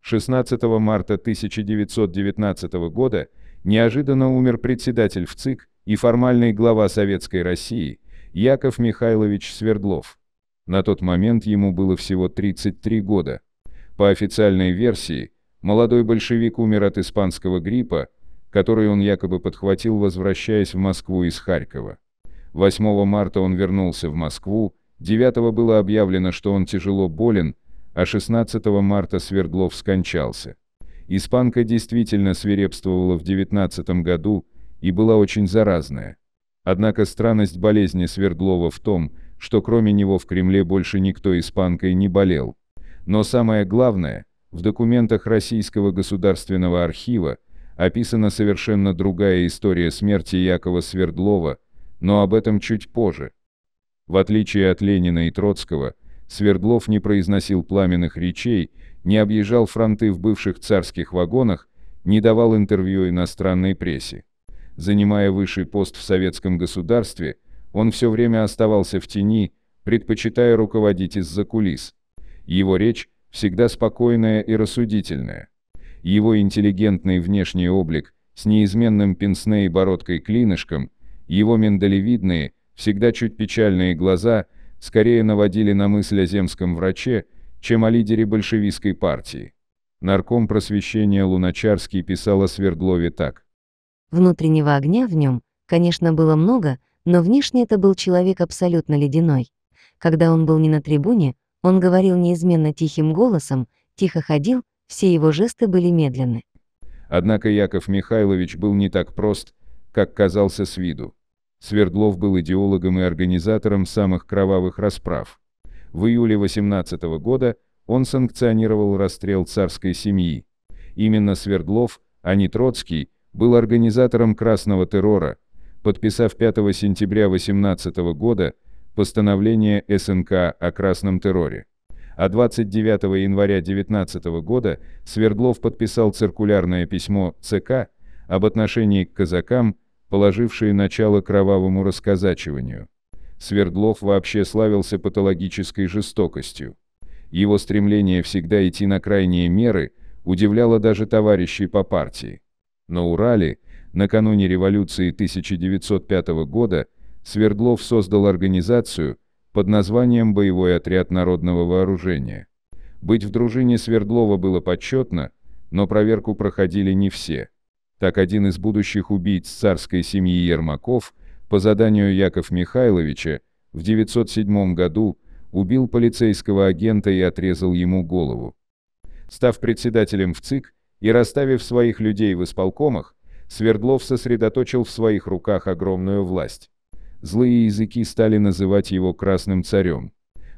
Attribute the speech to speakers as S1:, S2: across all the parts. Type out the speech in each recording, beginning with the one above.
S1: 16 марта 1919 года неожиданно умер председатель ВЦИК и формальный глава Советской России Яков Михайлович Свердлов. На тот момент ему было всего 33 года. По официальной версии, молодой большевик умер от испанского гриппа, который он якобы подхватил, возвращаясь в Москву из Харькова. 8 марта он вернулся в Москву, 9 было объявлено, что он тяжело болен, а 16 марта Свердлов скончался. Испанка действительно свирепствовала в 19 году и была очень заразная. Однако странность болезни Свердлова в том, что кроме него в Кремле больше никто испанкой не болел. Но самое главное, в документах Российского государственного архива описана совершенно другая история смерти Якова Свердлова, но об этом чуть позже. В отличие от Ленина и Троцкого, Свердлов не произносил пламенных речей, не объезжал фронты в бывших царских вагонах, не давал интервью иностранной прессе. Занимая высший пост в советском государстве, он все время оставался в тени, предпочитая руководить из-за кулис. Его речь всегда спокойная и рассудительная. Его интеллигентный внешний облик с неизменным пенсне и бородкой-клинышком, его миндалевидные, Всегда чуть печальные глаза скорее наводили на мысль о земском враче, чем о лидере большевистской партии. Нарком просвещения Луначарский писал о Свердлове так.
S2: Внутреннего огня в нем, конечно, было много, но внешне это был человек абсолютно ледяной. Когда он был не на трибуне, он говорил неизменно тихим голосом, тихо ходил, все его жесты были медленны.
S1: Однако Яков Михайлович был не так прост, как казался с виду. Свердлов был идеологом и организатором самых кровавых расправ. В июле 18 года он санкционировал расстрел царской семьи. Именно Свердлов, а не Троцкий, был организатором красного террора, подписав 5 сентября 18 года постановление СНК о красном терроре. А 29 января 19 года Свердлов подписал циркулярное письмо ЦК об отношении к казакам положившие начало кровавому расказачиванию. Свердлов вообще славился патологической жестокостью. Его стремление всегда идти на крайние меры удивляло даже товарищей по партии. На Урале, накануне революции 1905 года, Свердлов создал организацию под названием «Боевой отряд народного вооружения». Быть в дружине Свердлова было почетно, но проверку проходили не все – так один из будущих убийц царской семьи Ермаков, по заданию Яков Михайловича, в 907 году убил полицейского агента и отрезал ему голову. Став председателем в ЦИК и расставив своих людей в исполкомах, Свердлов сосредоточил в своих руках огромную власть. Злые языки стали называть его «красным царем».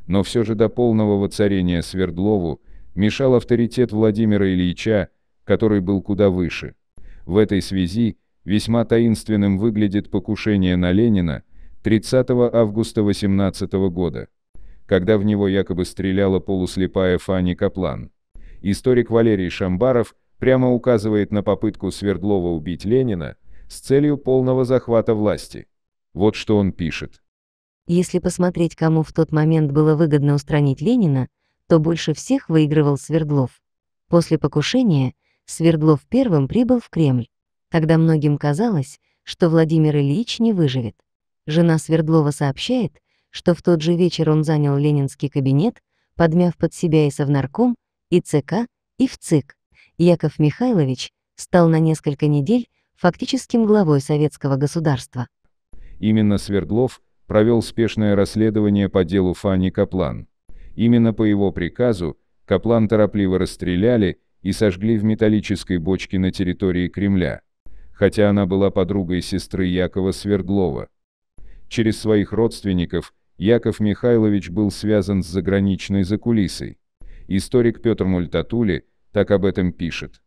S1: Но все же до полного воцарения Свердлову мешал авторитет Владимира Ильича, который был куда выше. В этой связи весьма таинственным выглядит покушение на Ленина 30 августа 18 года, когда в него якобы стреляла полуслепая Фанни Каплан. Историк Валерий Шамбаров прямо указывает на попытку Свердлова убить Ленина с целью полного захвата власти. Вот что он пишет.
S2: Если посмотреть, кому в тот момент было выгодно устранить Ленина, то больше всех выигрывал Свердлов. После покушения – Свердлов первым прибыл в Кремль. Тогда многим казалось, что Владимир Ильич не выживет. Жена Свердлова сообщает, что в тот же вечер он занял ленинский кабинет, подмяв под себя и Совнарком, и ЦК, и в Яков Михайлович стал на несколько недель фактическим главой советского государства.
S1: Именно Свердлов провел спешное расследование по делу Фани Каплан. Именно по его приказу Каплан торопливо расстреляли и сожгли в металлической бочке на территории Кремля, хотя она была подругой сестры Якова Свердлова. Через своих родственников Яков Михайлович был связан с заграничной закулисой. Историк Петр Мультатули так об этом пишет.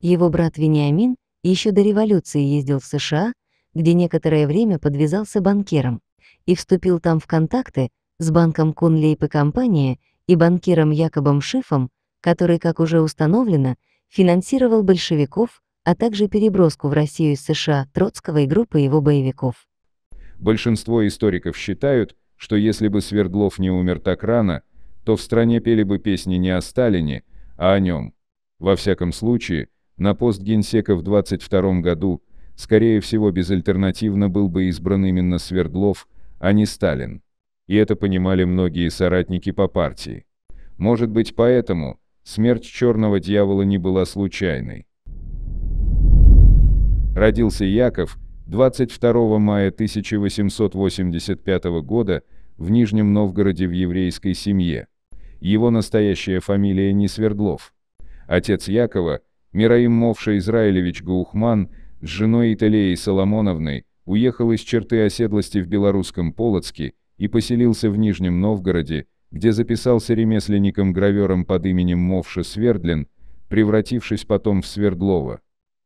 S2: Его брат Вениамин еще до революции ездил в США, где некоторое время подвязался банкиром, и вступил там в контакты с банком Кунлейп и компания и банкиром Якобом Шифом, который, как уже установлено, финансировал большевиков, а также переброску в Россию из США Троцкого и группы его боевиков.
S1: Большинство историков считают, что если бы Свердлов не умер так рано, то в стране пели бы песни не о Сталине, а о нем. Во всяком случае, на пост генсека в 22 году, скорее всего безальтернативно был бы избран именно Свердлов, а не Сталин. И это понимали многие соратники по партии. Может быть поэтому, Смерть черного дьявола не была случайной. Родился Яков 22 мая 1885 года в Нижнем Новгороде в еврейской семье. Его настоящая фамилия не Свердлов. Отец Якова, Мираим Мовша Израилевич Гаухман, с женой Италией Соломоновной, уехал из черты оседлости в белорусском Полоцке и поселился в Нижнем Новгороде, где записался ремесленником-гравером под именем Мовша Свердлин, превратившись потом в Свердлова.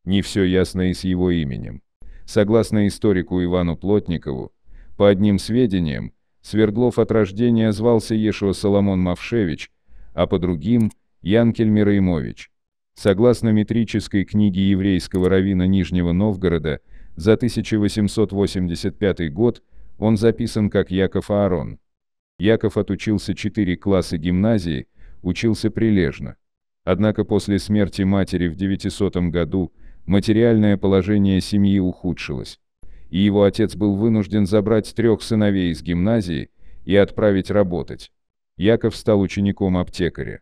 S1: Не все ясно и с его именем. Согласно историку Ивану Плотникову, по одним сведениям, Свердлов от рождения звался Ешо Соломон Мавшевич, а по другим – Янкель Мираимович. Согласно метрической книге еврейского равина Нижнего Новгорода, за 1885 год он записан как Яков Аарон. Яков отучился четыре класса гимназии, учился прилежно. Однако после смерти матери в 900 году материальное положение семьи ухудшилось, и его отец был вынужден забрать трех сыновей из гимназии и отправить работать. Яков стал учеником аптекаря.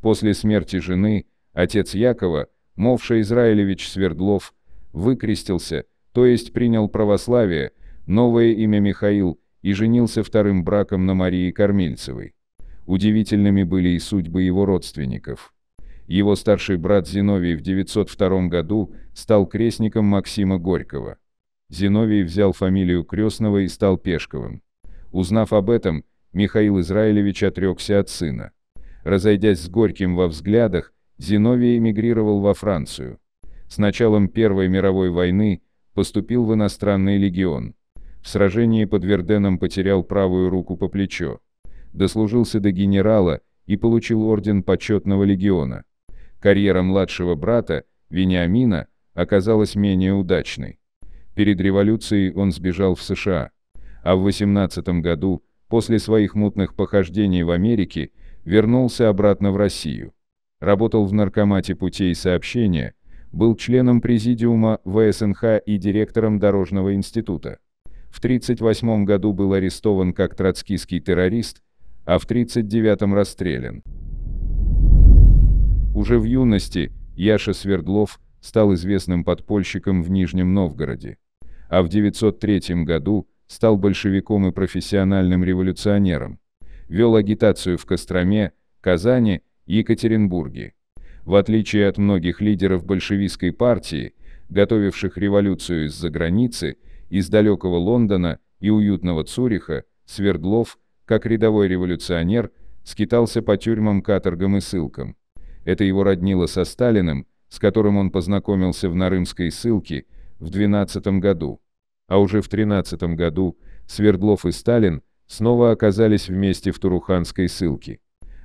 S1: После смерти жены, отец Якова, Мовша Израилевич Свердлов, выкрестился, то есть принял православие, новое имя Михаил – и женился вторым браком на Марии Кормильцевой. Удивительными были и судьбы его родственников. Его старший брат Зиновий в 902 году стал крестником Максима Горького. Зиновий взял фамилию крестного и стал Пешковым. Узнав об этом, Михаил Израилевич отрекся от сына. Разойдясь с Горьким во взглядах, Зиновий эмигрировал во Францию. С началом Первой мировой войны поступил в иностранный легион. В сражении под Верденом потерял правую руку по плечо. Дослужился до генерала и получил орден почетного легиона. Карьера младшего брата, Вениамина, оказалась менее удачной. Перед революцией он сбежал в США. А в 18 году, после своих мутных похождений в Америке, вернулся обратно в Россию. Работал в наркомате путей сообщения, был членом президиума ВСНХ и директором Дорожного института в 1938 году был арестован как троцкистский террорист, а в 1939 расстрелян. Уже в юности Яша Свердлов стал известным подпольщиком в Нижнем Новгороде, а в 1903 году стал большевиком и профессиональным революционером. Вел агитацию в Костроме, Казани, Екатеринбурге. В отличие от многих лидеров большевистской партии, готовивших революцию из-за границы, из далекого Лондона и уютного Цюриха, Свердлов, как рядовой революционер, скитался по тюрьмам, каторгам и ссылкам. Это его роднило со Сталиным, с которым он познакомился в Нарымской ссылке в 12 году. А уже в 13 году Свердлов и Сталин снова оказались вместе в Туруханской ссылке.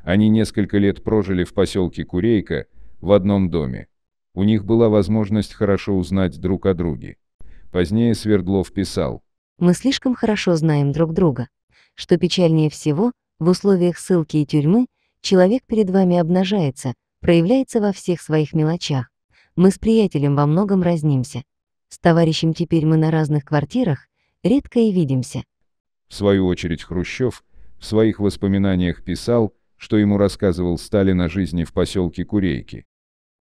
S1: Они несколько лет прожили в поселке Курейка, в одном доме. У них была возможность хорошо узнать друг о друге. Позднее Свердлов писал.
S2: «Мы слишком хорошо знаем друг друга, что печальнее всего, в условиях ссылки и тюрьмы человек перед вами обнажается, проявляется во всех своих мелочах. Мы с приятелем во многом разнимся. С товарищем теперь мы на разных квартирах, редко и видимся.
S1: В свою очередь Хрущев в своих воспоминаниях писал, что ему рассказывал Сталин о жизни в поселке Курейки.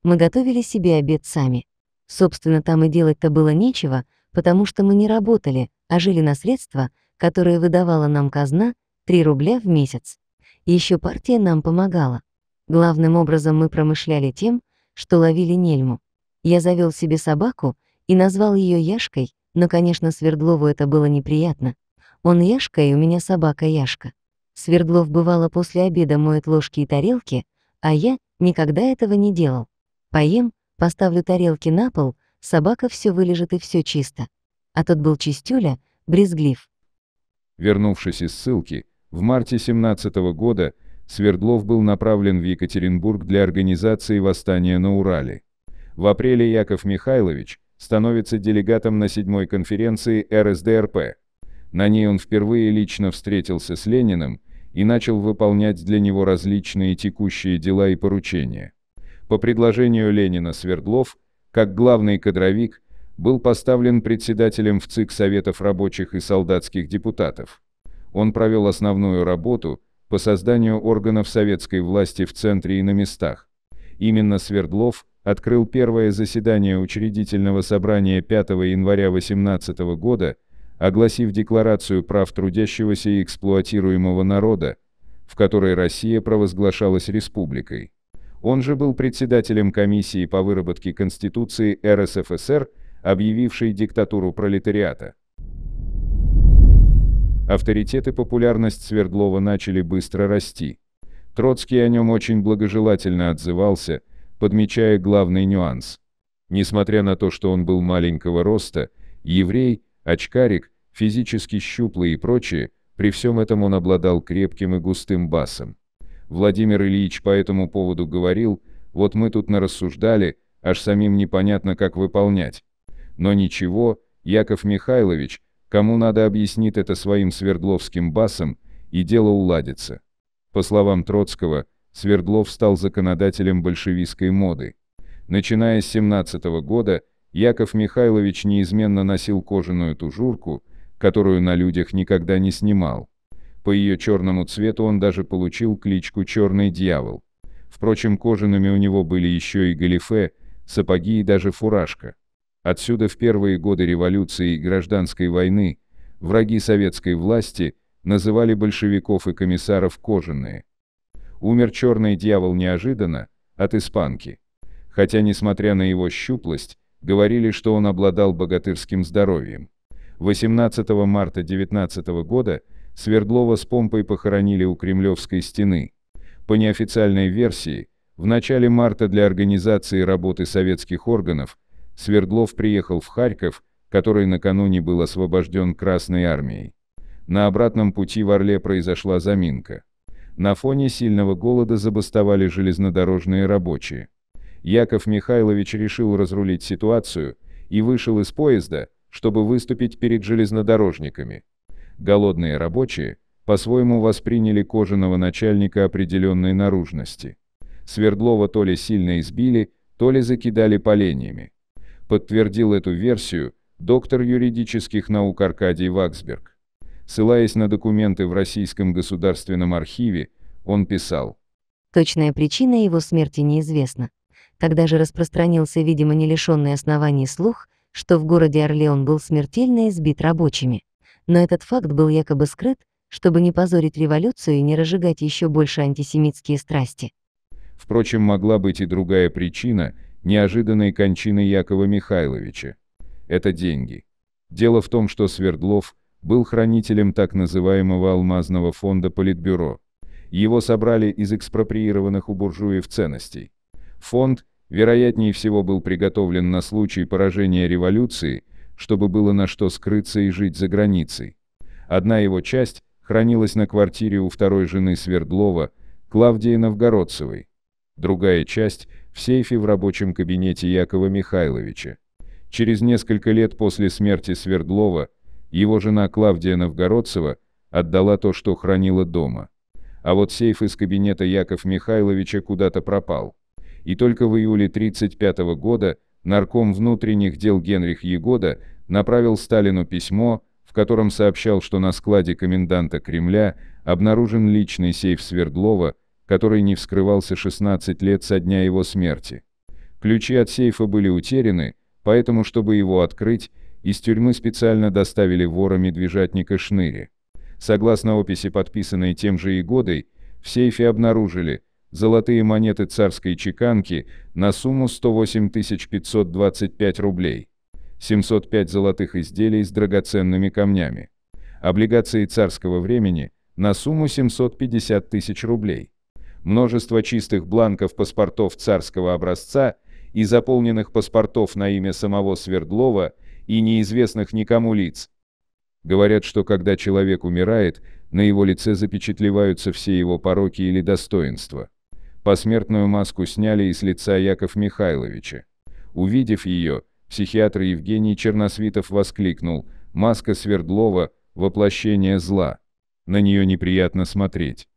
S2: Мы готовили себе обед сами. Собственно, там и делать-то было нечего, потому что мы не работали, а жили на средства, которые выдавала нам казна 3 рубля в месяц. Еще партия нам помогала. Главным образом мы промышляли тем, что ловили нельму. Я завел себе собаку и назвал ее Яшкой, но, конечно, Свердлову это было неприятно. Он Яшка, и у меня собака Яшка. Свердлов бывало после обеда моет ложки и тарелки, а я никогда этого не делал. Поем, поставлю тарелки на пол — собака все вылежит и все чисто. А тот был чистюля, брезглив.
S1: Вернувшись из ссылки, в марте 17 -го года Свердлов был направлен в Екатеринбург для организации восстания на Урале. В апреле Яков Михайлович становится делегатом на седьмой конференции РСДРП. На ней он впервые лично встретился с Лениным и начал выполнять для него различные текущие дела и поручения. По предложению Ленина Свердлов – как главный кадровик, был поставлен председателем в ЦИК Советов рабочих и солдатских депутатов. Он провел основную работу по созданию органов советской власти в центре и на местах. Именно Свердлов открыл первое заседание учредительного собрания 5 января 18 года, огласив Декларацию прав трудящегося и эксплуатируемого народа, в которой Россия провозглашалась республикой он же был председателем комиссии по выработке Конституции РСФСР, объявившей диктатуру пролетариата. Авторитет и популярность Свердлова начали быстро расти. Троцкий о нем очень благожелательно отзывался, подмечая главный нюанс. Несмотря на то, что он был маленького роста, еврей, очкарик, физически щуплый и прочее, при всем этом он обладал крепким и густым басом. Владимир Ильич по этому поводу говорил, вот мы тут нарассуждали, аж самим непонятно, как выполнять. Но ничего, Яков Михайлович, кому надо объяснит это своим свердловским басом, и дело уладится. По словам Троцкого, Свердлов стал законодателем большевистской моды. Начиная с 17 года, Яков Михайлович неизменно носил кожаную тужурку, которую на людях никогда не снимал. По ее черному цвету он даже получил кличку «Черный дьявол». Впрочем, кожаными у него были еще и галифе, сапоги и даже фуражка. Отсюда в первые годы революции и гражданской войны враги советской власти называли большевиков и комиссаров «кожаные». Умер черный дьявол неожиданно, от испанки. Хотя, несмотря на его щуплость, говорили, что он обладал богатырским здоровьем. 18 марта 19 года – Свердлова с помпой похоронили у Кремлевской стены. По неофициальной версии, в начале марта для организации работы советских органов Свердлов приехал в Харьков, который накануне был освобожден Красной армией. На обратном пути в Орле произошла заминка. На фоне сильного голода забастовали железнодорожные рабочие. Яков Михайлович решил разрулить ситуацию и вышел из поезда, чтобы выступить перед железнодорожниками голодные рабочие, по-своему восприняли кожаного начальника определенной наружности. Свердлова то ли сильно избили, то ли закидали поленьями. Подтвердил эту версию доктор юридических наук Аркадий Ваксберг. Ссылаясь на документы в Российском государственном архиве, он писал.
S2: Точная причина его смерти неизвестна. Тогда же распространился, видимо, не лишенный оснований слух, что в городе Орле он был смертельно избит рабочими но этот факт был якобы скрыт, чтобы не позорить революцию и не разжигать еще больше антисемитские страсти.
S1: Впрочем, могла быть и другая причина неожиданной кончины Якова Михайловича. Это деньги. Дело в том, что Свердлов был хранителем так называемого алмазного фонда Политбюро. Его собрали из экспроприированных у буржуев ценностей. Фонд, вероятнее всего, был приготовлен на случай поражения революции – чтобы было на что скрыться и жить за границей. Одна его часть хранилась на квартире у второй жены Свердлова, Клавдии Новгородцевой. Другая часть в сейфе в рабочем кабинете Якова Михайловича. Через несколько лет после смерти Свердлова его жена Клавдия Новгородцева отдала то, что хранила дома. А вот сейф из кабинета Яков Михайловича куда-то пропал. И только в июле 1935 года нарком внутренних дел Генрих Егода направил Сталину письмо, в котором сообщал, что на складе коменданта Кремля обнаружен личный сейф Свердлова, который не вскрывался 16 лет со дня его смерти. Ключи от сейфа были утеряны, поэтому, чтобы его открыть, из тюрьмы специально доставили вора-медвежатника Шныри. Согласно описи, подписанной тем же Егодой, в сейфе обнаружили золотые монеты царской чеканки на сумму 108 525 рублей, 705 золотых изделий с драгоценными камнями, облигации царского времени на сумму 750 тысяч рублей, множество чистых бланков паспортов царского образца и заполненных паспортов на имя самого Свердлова и неизвестных никому лиц. Говорят, что когда человек умирает, на его лице запечатлеваются все его пороки или достоинства. Посмертную маску сняли и с лица Яков Михайловича. Увидев ее, психиатр Евгений Черносвитов воскликнул «Маска Свердлова – воплощение зла. На нее неприятно смотреть».